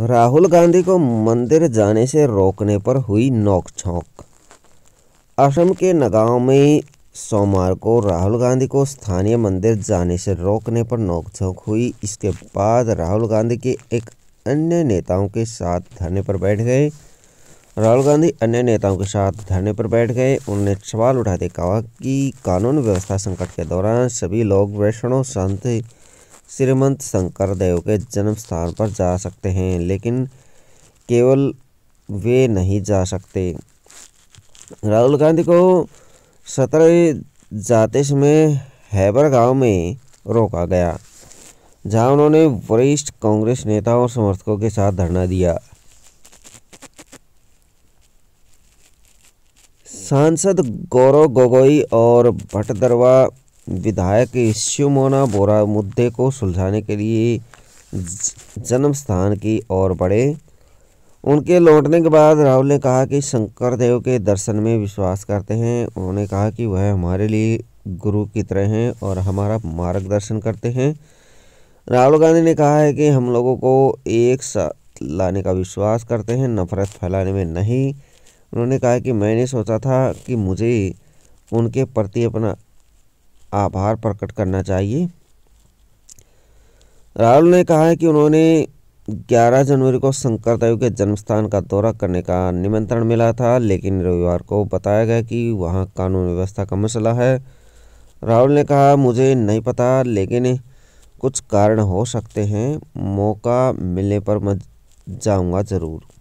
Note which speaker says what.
Speaker 1: राहुल गांधी को मंदिर जाने से रोकने पर हुई नोकझोंक असम के नगांव में सोमवार को राहुल गांधी को स्थानीय मंदिर जाने से रोकने पर नोकझोंक हुई इसके बाद राहुल गांधी के एक अन्य नेताओं के साथ धरने पर बैठ गए राहुल गांधी अन्य नेताओं के साथ धरने पर बैठ गए उन्होंने सवाल उठाते कहा कि कानून व्यवस्था संकट के दौरान सभी लोग वैष्णव संत श्रीमंत शंकर देव के जन्म स्थान पर जा सकते हैं लेकिन केवल वे नहीं जा सकते राहुल गांधी को सत्रह जाते समय हैबर गांव में रोका गया जहां उन्होंने वरिष्ठ कांग्रेस नेताओं और समर्थकों के साथ धरना दिया सांसद गौरव गोगोई और भटदरवा विधायक शिवमोना बोरा मुद्दे को सुलझाने के लिए जन्म स्थान की ओर बढ़े उनके लौटने के बाद राहुल ने कहा कि शंकर देव के दर्शन में विश्वास करते हैं उन्होंने कहा कि वह हमारे लिए गुरु की तरह हैं और हमारा मार्गदर्शन करते हैं राहुल गांधी ने कहा है कि हम लोगों को एक साथ लाने का विश्वास करते हैं नफरत फैलाने में नहीं उन्होंने कहा कि मैंने सोचा था कि मुझे उनके प्रति अपना आभार प्रकट करना चाहिए राहुल ने कहा है कि उन्होंने 11 जनवरी को शंकरदेव के जन्मस्थान का दौरा करने का निमंत्रण मिला था लेकिन रविवार को बताया गया कि वहाँ कानून व्यवस्था का मसला है राहुल ने कहा मुझे नहीं पता लेकिन कुछ कारण हो सकते हैं मौका मिलने पर मैं जाऊँगा ज़रूर